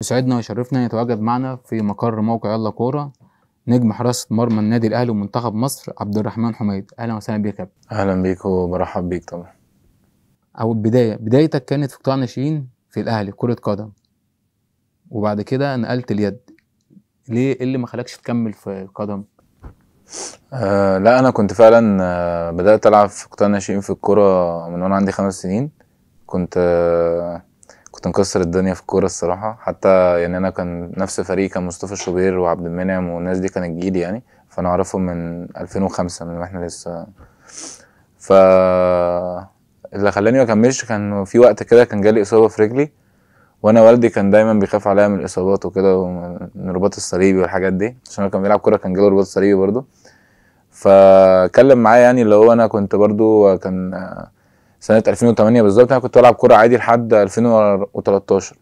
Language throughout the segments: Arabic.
يسعدنا ويشرفنا ان يتواجد معنا في مقر موقع يلا كوره نجم حراسه مرمى النادي الاهلي ومنتخب مصر عبد الرحمن حميد اهلا وسهلا بيك يا كابتن اهلا بيك وبرحب بيك طبعا او البدايه بدايتك كانت في قطاع ناشئين في الاهلي كره قدم وبعد كده نقلت اليد ليه ايه اللي ما خلاكش تكمل في القدم آه لا انا كنت فعلا آه بدات العب في قطاع ناشئين في الكوره من وانا عندي خمس سنين كنت آه كنت الدنيا في الكوره الصراحه حتى يعني انا كان نفس فريقي كان مصطفى شوبير وعبد المنعم والناس دي كانت جيلي يعني فانا اعرفهم من 2005 من واحنا لسه ف اللي خلاني ما اكملش كان في وقت كده كان جالي اصابه في رجلي وانا والدي كان دايما بيخاف عليا من الاصابات وكده ومن الرباط الصليبي والحاجات دي عشان هو كان بيلعب كوره كان جاله رباط صليبي برضه فكلم معايا يعني اللي هو انا كنت برضه كان سنه 2008 بالظبط انا كنت بلعب كوره عادي لحد 2013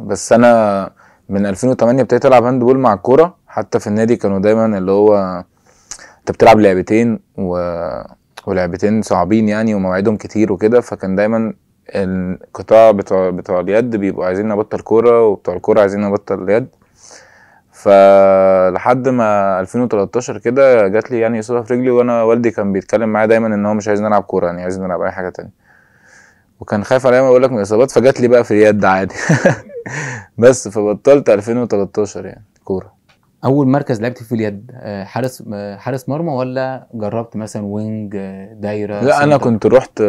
بس انا من 2008 ابتديت العب هاند بول مع الكوره حتى في النادي كانوا دايما اللي هو انت بتلعب لعبتين و... ولعبتين صعبين يعني ومواعيدهم كتير وكده فكان دايما القطاع بتوع بتوع اليد بيبقوا عايزين نبطل كوره وبتوع الكوره عايزين نبطل اليد فلحد ما 2013 كده جات لي يعني اصابه في رجلي وانا والدي كان بيتكلم معايا دايما ان هو مش عايزني العب كوره يعني عايزني العب اي حاجه تانية وكان خايف عليا ما اقول لك من الاصابات فجات لي بقى في اليد عادي بس فبطلت 2013 يعني كوره اول مركز لعبت فيه اليد آه، حارس آه، حارس مرمى ولا جربت مثلا وينج آه، دايره لا انا كنت رحت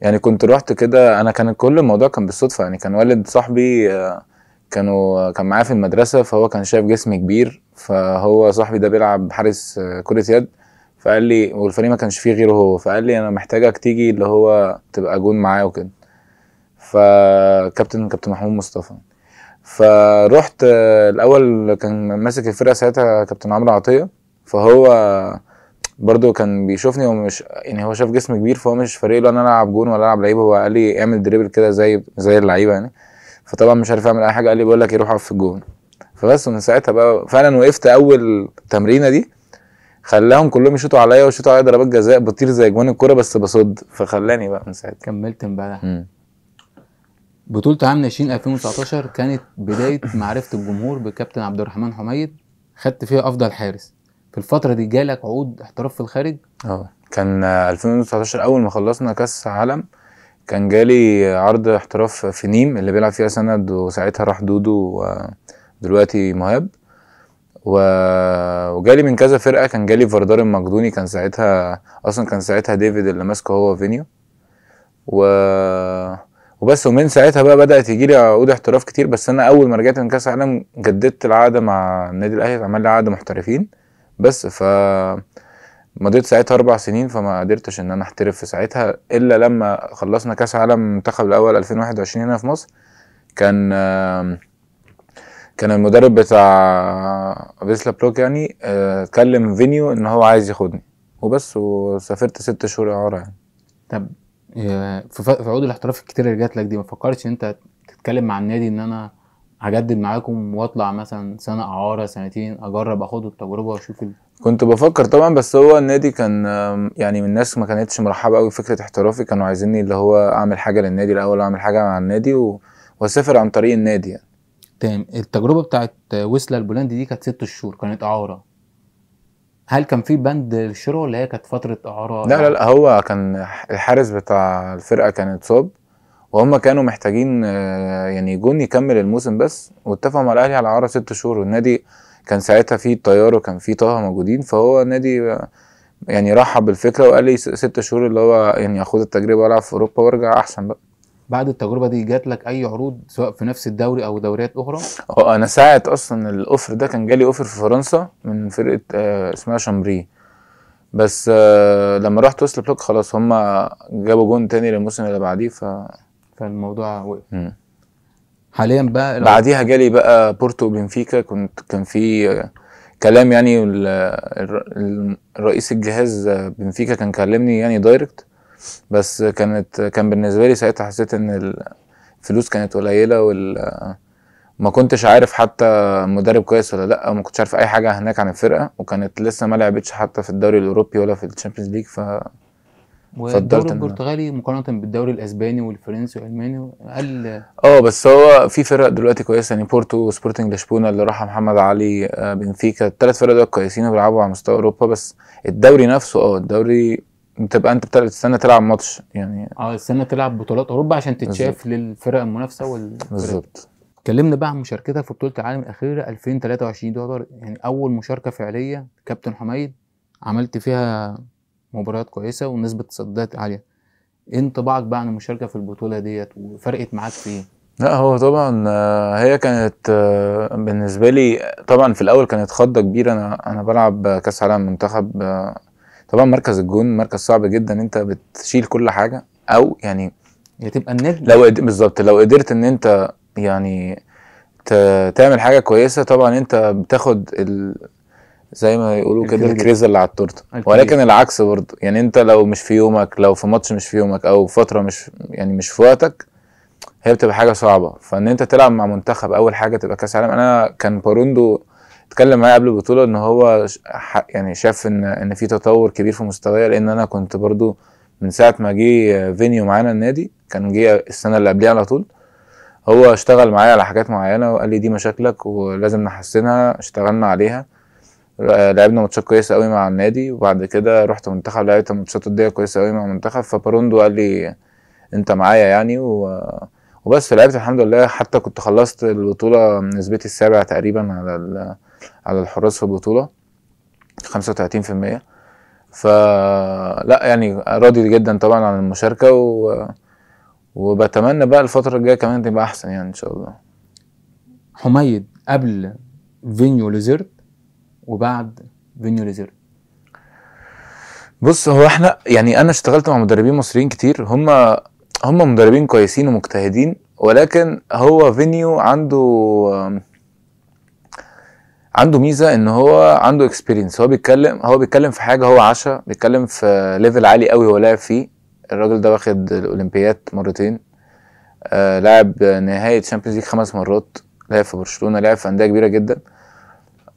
يعني كنت رحت كده انا كان كل الموضوع كان بالصدفه يعني كان والد صاحبي كانوا كان معايا في المدرسه فهو كان شايف جسم كبير فهو صاحبي ده بيلعب حارس آه، كره يد فقال لي والفريق ما كانش فيه غيره هو فقال لي انا محتاجك تيجي اللي هو تبقى جون معايا وكده فكابتن كابتن محمود مصطفى فروحت آه، الاول كان ماسك الفرقه ساعتها كابتن عمرو عطيه فهو برضو كان بيشوفني ومش يعني هو شاف جسم كبير فهو مش فريق له ان انا العب جون ولا العب لعيبه هو قال لي اعمل دريبل كده زي زي اللعيبه يعني فطبعا مش عارف اعمل اي حاجه قال لي بقول لك ايه روح اقف في الجون فبس من ساعتها بقى فعلا وقفت اول تمرينه دي خلاهم كلهم يشوطوا عليا ويشوطوا عليا ضربات جزاء بطير زي جوان الكوره بس بصد فخلاني بقى من ساعتها كملت امبارح بطولة عام ناشئين 2019 كانت بداية معرفة الجمهور بكابتن عبد الرحمن حميد خدت فيها أفضل حارس في الفترة دي جالك عقود احتراف في الخارج؟ اه كان 2019 أول ما خلصنا كأس عالم كان جالي عرض احتراف في نيم اللي بيلعب فيها سند وساعتها راح دودو ودلوقتي مهاب و... وجالي من كذا فرقه كان جالي فردار المقدوني كان ساعتها اصلا كان ساعتها ديفيد اللي ماسكه هو فينيو و... وبس ومن ساعتها بقى بدات يجي لي عقود احتراف كتير بس انا اول ما رجعت من كاس العالم جددت العقده مع النادي الاهلي عمل لي عقد محترفين بس ف مضيت ساعتها اربع سنين فما قدرتش ان انا احترف في ساعتها الا لما خلصنا كاس عالم المنتخب الاول 2021 هنا في مصر كان كان المدرب بتاع فيسلا بلوك يعني اتكلم آه، فينيو ان هو عايز ياخدني وبس وسافرت ست شهور اعاره يعني طب آه، في عقود الاحتراف الكتير اللي جات لك دي ما فكرتش ان انت تتكلم مع النادي ان انا هجدد معاكم واطلع مثلا سنه اعاره سنتين اجرب اخد التجربه واشوف ال... كنت بفكر طبعا بس هو النادي كان يعني من الناس ما كانتش مرحبه قوي فكره احترافي كانوا عايزيني اللي هو اعمل حاجه للنادي الاول اعمل حاجه مع النادي و... واسافر عن طريق النادي يعني تمام التجربه بتاعت ويسلا البولندي دي كانت ست شهور كانت اعاره هل كان في بند للشراء ولا هي كانت فتره اعاره لا لا لا هو كان الحارس بتاع الفرقه كان اتصاب وهم كانوا محتاجين آه، يعني جون يكمل الموسم بس واتفقوا مع الاهلي على عرض ست شهور والنادي كان ساعتها في طيار وكان في طه موجودين فهو النادي آه، يعني رحب بالفكره وقال لي ست شهور اللي هو يعني اخد التجربه والعب في اوروبا وارجع احسن بقى بعد التجربه دي جات لك اي عروض سواء في نفس الدوري او دوريات اخرى؟ اه انا ساعه اصلا الاوفر ده كان جالي اوفر في فرنسا من فرقه آه اسمها شامبري بس آه لما رحت وسط بلوك خلاص هم جابوا جون تاني للموسم اللي بعديه ف فالموضوع وقف حاليا بقى بعديها جالي بقى بورتو بنفيكا كنت كان في كلام يعني الرئيس الجهاز بنفيكا كان كلمني يعني دايركت بس كانت كان بالنسبه لي ساعتها حسيت ان الفلوس كانت قليله وال ما كنتش عارف حتى مدرب كويس ولا لا وما كنتش عارف اي حاجه هناك عن الفرقه وكانت لسه ما لعبتش حتى في الدوري الاوروبي ولا في الشامبيونز ليج ف والدوري البرتغالي مقارنه بالدوري الاسباني والفرنسي والالماني اقل اه بس هو في فرق دلوقتي كويسه يعني بورتو وسبورتنج لشبونه اللي راح محمد علي آه، بنفيكا الثلاث فرق دول كويسين وبيلعبوا على مستوى اوروبا بس الدوري نفسه اه الدوري بتبقى انت بتستنى تلعب ماتش يعني اه استنى تلعب بطولات اوروبا عشان تتشاف للفرق المنافسه وال بالظبط اتكلمنا بقى عن مشاركتك في بطوله العالم الاخيره 2023 دولار يعني اول مشاركه فعليه كابتن حميد عملت فيها مباريات كويسه ونسبه تصديات عاليه ايه انطباعك بقى عن المشاركه في البطوله ديت وفرقت معاك في ايه لا هو طبعا آه، هي كانت آه، بالنسبه لي طبعا في الاول كانت خضه كبيره انا انا بلعب كاس عالم منتخب آه، طبعا مركز الجون مركز صعب جدا انت بتشيل كل حاجه او يعني يا تبقى النجم لو بالظبط لو قدرت ان انت يعني تعمل حاجه كويسه طبعا انت بتاخد ال... زي ما بيقولوا كده الكريز اللي على التورته ولكن العكس برضه يعني انت لو مش في يومك لو في ماتش مش في يومك او فتره مش يعني مش في وقتك هي بتبقى حاجه صعبه فان انت تلعب مع منتخب اول حاجه تبقى كاس عالم انا كان باروندو اتكلم معايا قبل البطوله ان هو يعني شاف ان ان في تطور كبير في مستواي لان انا كنت برضو من ساعه ما جه فينيو معانا النادي كان جه السنه اللي قبليها على طول هو اشتغل معايا على حاجات معينه وقال لي دي مشاكلك ولازم نحسنها اشتغلنا عليها آه، لعبنا ماتشات كويسه قوي مع النادي وبعد كده رحت منتخب لعبت ماتشات وديه كويسه قوي مع المنتخب فباروندو قال لي انت معايا يعني و... وبس لعبت الحمد لله حتى كنت خلصت البطوله نسبتي السابع تقريبا على ال... على الحراس في البطوله 35% ف لا يعني راضي جدا طبعا عن المشاركه و... وبتمنى بقى الفتره الجايه كمان تبقى احسن يعني ان شاء الله حميد قبل فينيو ليزيرت وبعد فينيو ليزيرو بص هو احنا يعني انا اشتغلت مع مدربين مصريين كتير هم هم مدربين كويسين ومجتهدين ولكن هو فينيو عنده عنده ميزه ان هو عنده اكسبيرينس هو بيتكلم هو بيتكلم في حاجه هو عاشها بيتكلم في ليفل عالي قوي هو لاعب فيه الراجل ده واخد الاولمبيات مرتين آه لاعب نهائي تشامبيونز ليج خمس مرات لعب في برشلونه لعب في انديه كبيره جدا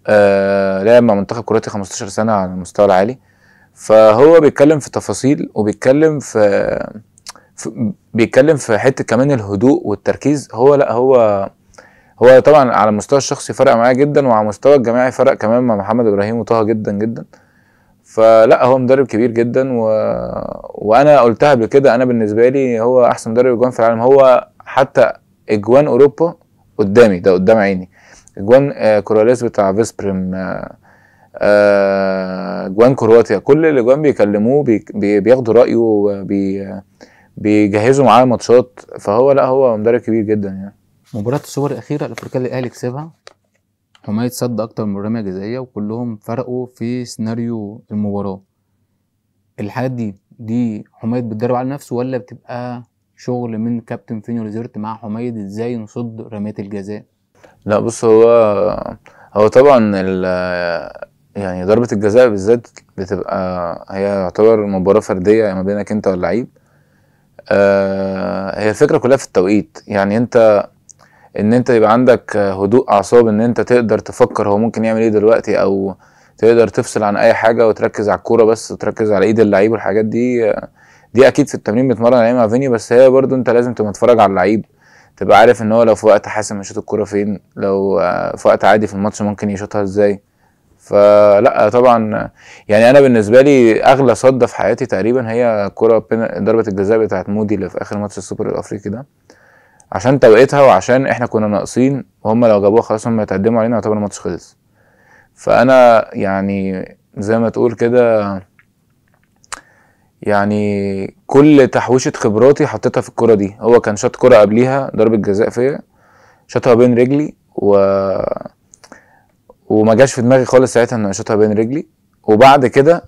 آه، لعب مع منتخب كرواتيا 15 سنه على المستوى العالي فهو بيتكلم في تفاصيل وبيتكلم في, في بيتكلم في حته كمان الهدوء والتركيز هو لا هو هو طبعا على المستوى الشخصي فرق معايا جدا وعلى المستوى الجماعي فرق كمان مع محمد ابراهيم وطه جدا جدا فلا هو مدرب كبير جدا و... وانا قلتها قبل كده انا بالنسبه لي هو احسن مدرب اجوان في العالم هو حتى اجوان اوروبا قدامي ده قدام عيني جوان آه، كوراليس بتاع فيسبريم آه، آه، جوان كرواتيا كل اللي جوان بيكلموه بي بياخدوا رايه بيجهزوا معاه ماتشات فهو لا هو مدرب كبير جدا يعني مباراة السوبر الأخيرة الأفريقية اللي الأهلي كسبها حماية صد أكتر من رمية جزائية وكلهم فرقوا في سيناريو المباراة الحاجات دي دي حماية بتدرب على نفسه ولا بتبقى شغل من كابتن فينيو ريزيرت مع حمايد ازاي نصد رميات الجزاء لا بص هو هو طبعا ال يعني ضربة الجزاء بالذات بتبقى هي يعتبر مباراة فردية ما بينك انت واللعيب آه، هي الفكرة كلها في التوقيت يعني انت ان انت يبقى عندك هدوء اعصاب ان انت تقدر تفكر هو ممكن يعمل ايه دلوقتي او تقدر تفصل عن اي حاجة وتركز على الكورة بس وتركز على ايد اللعيب والحاجات دي دي اكيد في التمرين بتمرن عليها مع فيني بس هي برضو انت لازم تبقى متفرج على اللعيب تبقى عارف ان هو لو في وقت حاسم يشوط الكوره فين لو آه، في وقت عادي في الماتش ممكن يشوطها ازاي فلا طبعا يعني انا بالنسبه لي اغلى صده في حياتي تقريبا هي كره ضربه الجزاء بتاعت مودي اللي في اخر ماتش السوبر الافريقي ده عشان توقيتها وعشان احنا كنا ناقصين وهم لو جابوها خلاص هم يتقدموا علينا يعتبر الماتش خلص فانا يعني زي ما تقول كده يعني كل تحويشه خبراتي حطيتها في الكره دي هو كان شاط كره قبليها ضربه جزاء فيا شاطها بين رجلي و وما جاش في دماغي خالص ساعتها ان اشوطها بين رجلي وبعد كده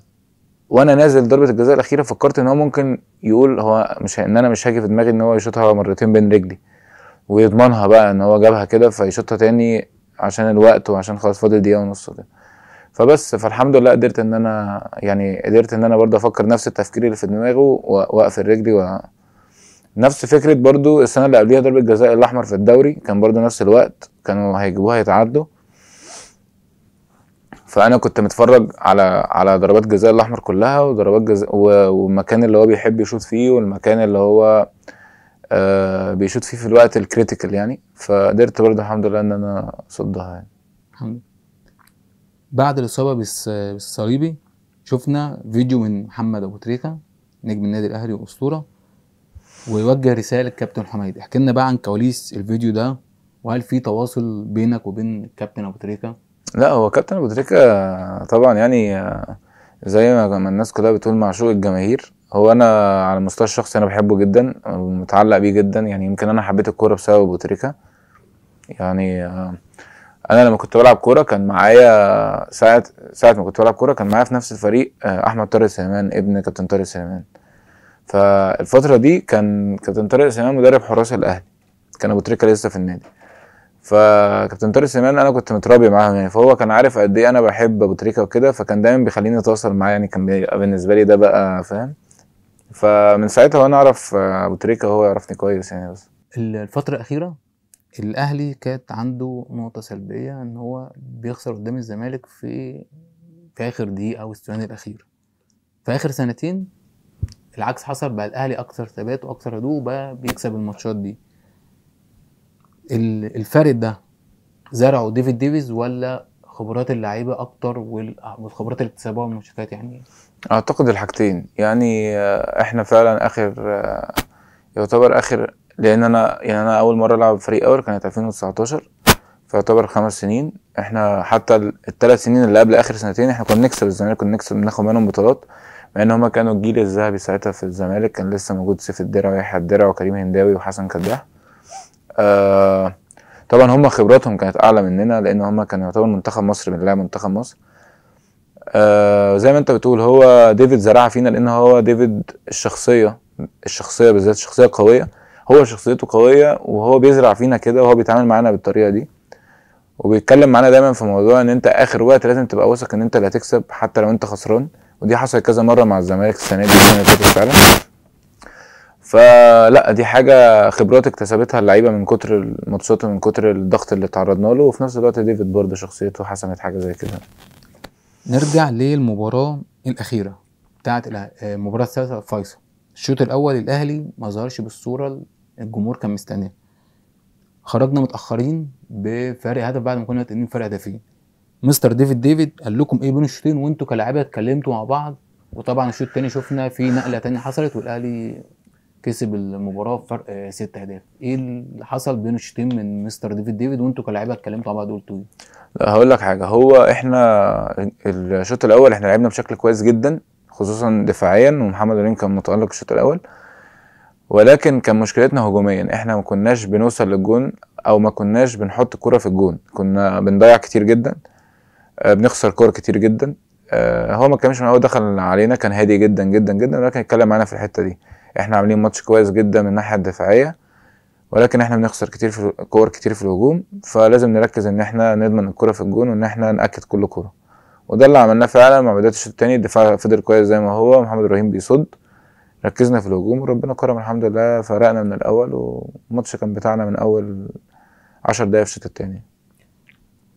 وانا نازل ضربه الجزاء الاخيره فكرت ان هو ممكن يقول هو مش ان انا مش هاجي في دماغي ان هو يشوطها مرتين بين رجلي ويضمنها بقى ان هو جابها كده فيشوطها تاني عشان الوقت وعشان خلاص فاضل دقيقه ونص كده فبس فالحمد لله قدرت ان انا يعني قدرت ان انا برضه افكر نفس التفكير اللي في دماغه واقفل رجلي و... نفس فكره برضه السنه اللي قبليها ضربه جزاء الاحمر في الدوري كان برضه نفس الوقت كانوا هيجيبوها يتعدوا فانا كنت متفرج على على ضربات جزاء الاحمر كلها وضربات جزاء والمكان اللي هو بيحب يشوط فيه والمكان اللي هو آه بيشوط فيه في الوقت الكريتيكال يعني فقدرت برضه الحمد لله ان انا اصدها يعني بعد الإصابة بالصليبي شفنا فيديو من محمد أبو تريكة نجم النادي الأهلي وأسطورة ويوجه رسالة للكابتن حميد احكي لنا بقى عن كواليس الفيديو ده وهل في تواصل بينك وبين الكابتن أبو تريكة؟ لا هو كابتن أبو تريكة طبعا يعني آه، زي ما الناس كلها بتقول معشوق الجماهير هو انا على المستوى الشخصي انا بحبه جدا ومتعلق بيه جدا يعني يمكن انا حبيت الكوره بسبب ابو تريكه يعني آه، انا لما كنت بلعب كوره كان معايا ساعه ساعه ما كنت بلعب كوره كان معايا في نفس الفريق آه، احمد طارق سليمان ابن كابتن طارق سليمان فالفتره دي كان كابتن طارق سليمان مدرب حراس الاهلي كان ابو تريكه لسه في النادي فكابتن طارق سليمان انا كنت متربي معاه يعني فهو كان عارف قد ايه انا بحب ابو تريكه وكده فكان دايما بيخليني اتواصل معاه يعني كان بالنسبه لي ده بقى فاهم فمن ساعتها وانا اعرف آه، ابو تريكه هو يعرفني كويس يعني بس الفتره الاخيره الاهلي كانت عنده نقطه سلبيه ان هو بيخسر قدام الزمالك في في اخر دقيقه او الثواني الاخيره في اخر سنتين العكس حصل بقى الاهلي اكثر ثبات واكثر هدوء بقى بيكسب الماتشات دي الفرق ده زرعه ديفيد ديفيز ولا خبرات اللعيبه اكتر والخبرات اللي اكتسبوها من الماتشات يعني اعتقد الحاجتين يعني آه، احنا فعلا اخر آه، يعتبر اخر لان انا يعني انا اول مره العب فريق اور كانت 2019 فيعتبر خمس سنين احنا حتى الثلاث سنين اللي قبل اخر سنتين احنا كنا نكسب الزمالك كنا نكسب ناخد منهم بطولات مع ان هما كانوا الجيل الذهبي ساعتها في الزمالك كان لسه موجود سيف الدرع ويحيى الدرع وكريم هنداوي وحسن كداح آه طبعا هما خبراتهم كانت اعلى مننا لان هما كانوا يعتبر منتخب مصر من لاعب منتخب مصر آه زي ما انت بتقول هو ديفيد زرعها فينا لان هو ديفيد الشخصيه الشخصيه بالذات شخصيه قويه هو شخصيته قويه وهو بيزرع فينا كده وهو بيتعامل معانا بالطريقه دي وبيتكلم معانا دايما في موضوع ان انت اخر وقت لازم تبقى واثق ان انت اللي هتكسب حتى لو انت خسران ودي حصلت كذا مره مع الزمالك السنه دي السنه اللي فاتت فعلا فلا دي حاجه خبرات اكتسبتها اللعيبه من كتر الماتشات ومن كتر الضغط اللي تعرضنا له وفي نفس الوقت ديفيد برضه شخصيته حسمت حاجه زي كده نرجع للمباراه الاخيره بتاعت مباراه الثالثة فيصل الشوط الاول الاهلي ما ظهرش بالصوره الجمهور كان مستنيه خرجنا متاخرين بفرق هدف بعد ما كنا متقدمين فرق هدفين مستر ديفيد ديفيد قال لكم ايه بين الشوطين وانتوا كلاعيبه اتكلمتوا مع بعض وطبعا الشوط الثاني شفنا في نقله ثانيه حصلت والاهلي كسب المباراه بفرق ست اهداف ايه اللي حصل بين الشوطين من مستر ديفيد ديفيد وانتوا كلاعيبه اتكلمتوا مع بعض قلتوا ايه لا هقول لك حاجه هو احنا الشوط الاول احنا لعبنا بشكل كويس جدا خصوصا دفاعيا ومحمد ولين كان متألق الشوط الاول ولكن كان مشكلتنا هجوميا احنا ما كناش بنوصل للجون او ما كناش بنحط كرة في الجون كنا بنضيع كتير جدا آه، بنخسر كور كتير جدا آه، هو ما كانش من اول دخل علينا كان هادي جدا جدا جدا ولكن اتكلم معانا في الحته دي احنا عاملين ماتش كويس جدا من الناحيه الدفاعيه ولكن احنا بنخسر كتير في كور كتير في الهجوم فلازم نركز ان احنا نضمن الكره في الجون وان احنا ناكد كل كره وده اللي عملناه فعلا مع بدايه الشوط الثاني الدفاع فضل كويس زي ما هو محمد ابراهيم بيصد ركزنا في الهجوم وربنا كرم الحمد لله فرقنا من الاول والماتش كان بتاعنا من اول 10 دقايق في الشوط الثاني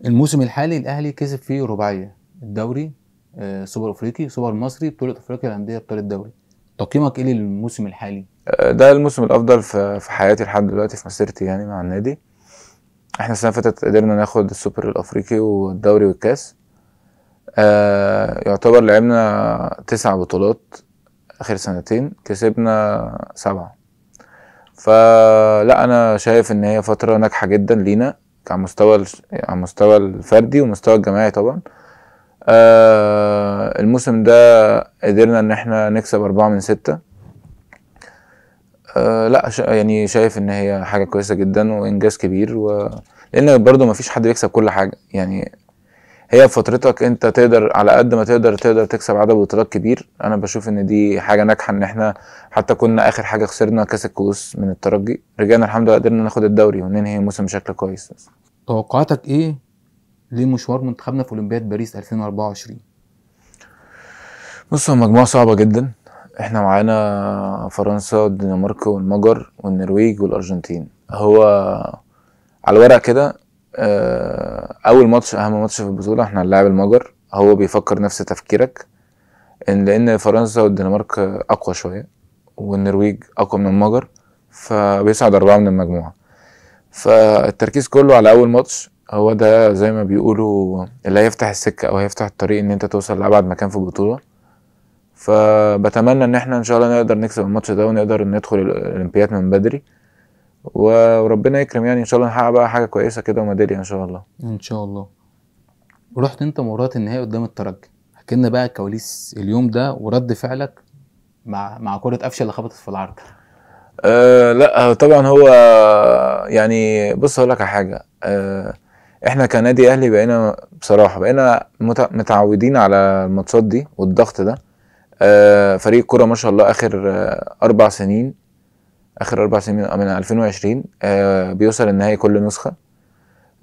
الموسم الحالي الاهلي كسب فيه رباعيه الدوري آه، سوبر افريقي سوبر مصري بطوله افريقيا الانديه بطوله الدوري تقييمك ايه للموسم الحالي آه، ده الموسم الافضل في حياتي لحد دلوقتي في مسيرتي يعني مع النادي احنا السنه اللي فاتت قدرنا ناخد السوبر الافريقي والدوري والكاس آه يعتبر لعبنا تسع بطولات اخر سنتين كسبنا سبعه فلا انا شايف ان هي فتره ناجحه جدا لينا على مستوى على مستوى الفردي ومستوى الجماعي طبعا آه الموسم ده قدرنا ان احنا نكسب أربعة من ستة آه لا شا يعني شايف ان هي حاجة كويسة جدا وانجاز كبير و... لان برضو مفيش حد بيكسب كل حاجة يعني هي فترتك انت تقدر على قد ما تقدر تقدر تكسب عدد بطولات كبير انا بشوف ان دي حاجه ناجحه ان احنا حتى كنا اخر حاجه خسرنا كاس الكؤوس من الترجي رجعنا الحمد لله قدرنا ناخد الدوري وننهي الموسم بشكل كويس توقعاتك ايه لمشوار منتخبنا في اولمبياد باريس 2024 بص هو مجموعه صعبه جدا احنا معانا فرنسا والدنمارك والمجر والنرويج والارجنتين هو على الورق كده آه، اول ماتش اهم ماتش في البطوله احنا هنلاعب المجر هو بيفكر نفس تفكيرك إن لان فرنسا والدنمارك اقوى شويه والنرويج اقوى من المجر فبيصعد اربعه من المجموعه فالتركيز كله على اول ماتش هو ده زي ما بيقولوا اللي هيفتح السكه او هيفتح الطريق ان انت توصل لابعد مكان في البطوله فبتمنى ان احنا ان شاء الله نقدر نكسب الماتش ده ونقدر ندخل الأولمبياد من بدري وربنا يكرم يعني ان شاء الله نحقق بقى حاجه كويسه كده وميداليه ان شاء الله ان شاء الله رحت انت مباراه النهائي قدام الترجي احكي لنا بقى كواليس اليوم ده ورد فعلك مع مع كره قفشه اللي خبطت في العرض أه لا طبعا هو يعني بص هقول لك على حاجه أه احنا كنادي اهلي بقينا بصراحه بقينا متعودين على الماتشات دي والضغط ده أه فريق كرة ما شاء الله اخر آه، اربع سنين اخر اربع سنين من 2020 آه بيوصل النهائي كل نسخه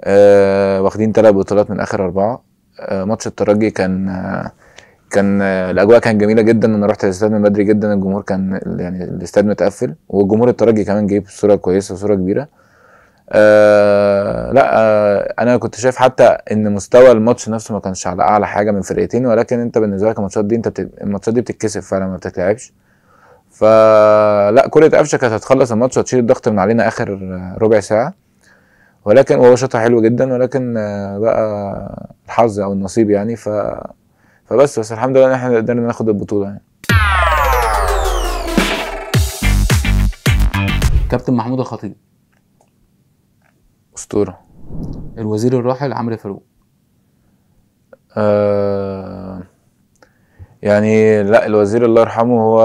آه واخدين ثلاث بطولات من اخر اربعه آه ماتش الترجي كان آه كان آه الاجواء كانت جميله جدا انا رحت الاستاد من بدري جدا الجمهور كان يعني الاستاد متقفل وجمهور الترجي كمان جايب صوره كويسه وصوره كبيره آه لا آه انا كنت شايف حتى ان مستوى الماتش نفسه ما كانش على اعلى حاجه من فرقتين ولكن انت بالنسبه لك الماتشات دي انت بت... الماتشات دي بتتكسب فعلا ما بتتلعبش فلا كره قفشه كانت هتخلص الماتش وتشيل الضغط من علينا اخر ربع ساعه ولكن هو شاطها حلو جدا ولكن بقى الحظ او النصيب يعني ف فبس بس الحمد لله ان احنا قدرنا ناخد البطوله يعني كابتن محمود الخطيب اسطوره الوزير الراحل عمرو فاروق أه يعني لا الوزير الله يرحمه هو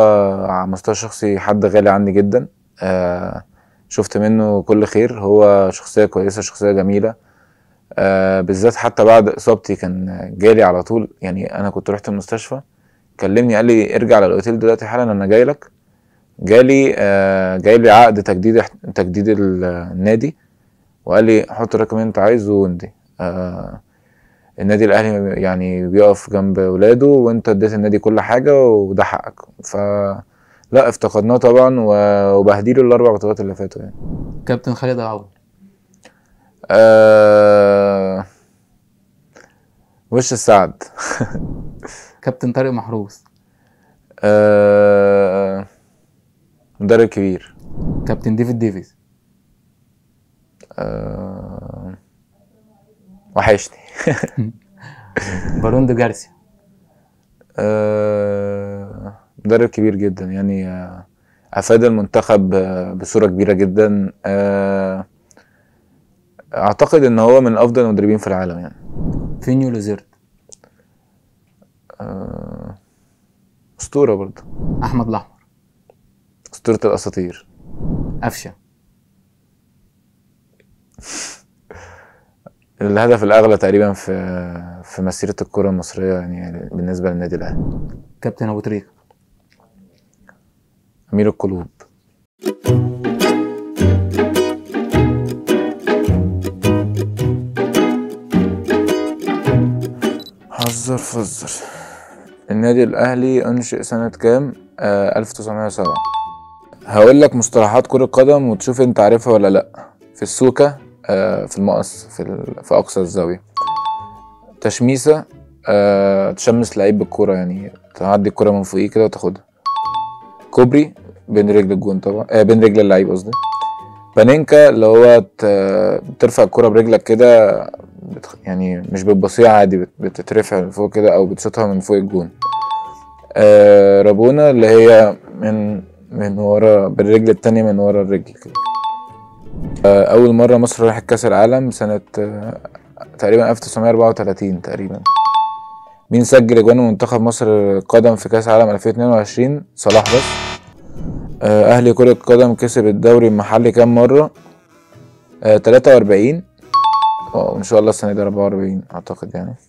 على مستوى شخصي حد غالي عني جدا آه شفت منه كل خير هو شخصية كويسة شخصية جميلة آه بالذات حتى بعد إصابتي كان جالي على طول يعني أنا كنت رحت المستشفى كلمني قال لي ارجع للأوتيل دلوقتي حالا أنا جاي لك جالي آه جاي عقد تجديد تجديد النادي وقال لي حط الرقم اللي انت عايزه وندي آه النادي الاهلي يعني بيقف جنب ولاده وانت اديت النادي كل حاجه وده حقك ف لا افتقدناه طبعا وبهديله الاربع بطولات اللي فاتوا يعني كابتن خالد العوض آه... وش السعد كابتن طارق محروس آه... مدرب كبير كابتن ديفيد ديفيز آه... وحشتي بالون دو جارسيا آه، مدرب كبير جدا يعني آه، افاد المنتخب آه، بصوره كبيره جدا اعتقد ان هو من افضل المدربين في العالم يعني فينيو لوزيرت اسطوره برضه احمد الاحمر اسطوره الاساطير قفشه الهدف الاغلى تقريبا في في مسيره الكره المصريه يعني بالنسبه للنادي الاهلي كابتن ابو تريكه امير القلوب هزر فزر النادي الاهلي انشئ سنه كام آه 1907 هقول لك مصطلحات كره قدم وتشوف انت عارفها ولا لا في السوكه آه، في المقص في, في اقصى الزاويه تشميسه آه، تشمس لعيب بالكوره يعني تعدي الكوره من فوقيه كده وتاخدها كوبري بين رجل الجون طبعا آه بين رجل اللعيب قصدي بانينكا اللي هو بترفع الكوره برجلك كده يعني مش بتبصيها عادي بتترفع من فوق كده او بتشوطها من فوق الجون آه رابونا اللي هي من من ورا بالرجل التانية من ورا الرجل كده اول مره مصر راحت كاس العالم سنه آه، تقريبا 1934 تقريبا مين سجل اجوان منتخب مصر القدم في كاس العالم 2022 صلاح بس آه، اهلي كرة قدم كسب الدوري المحلي كام مرة آه 43 ان شاء الله السنة دي 44 اعتقد يعني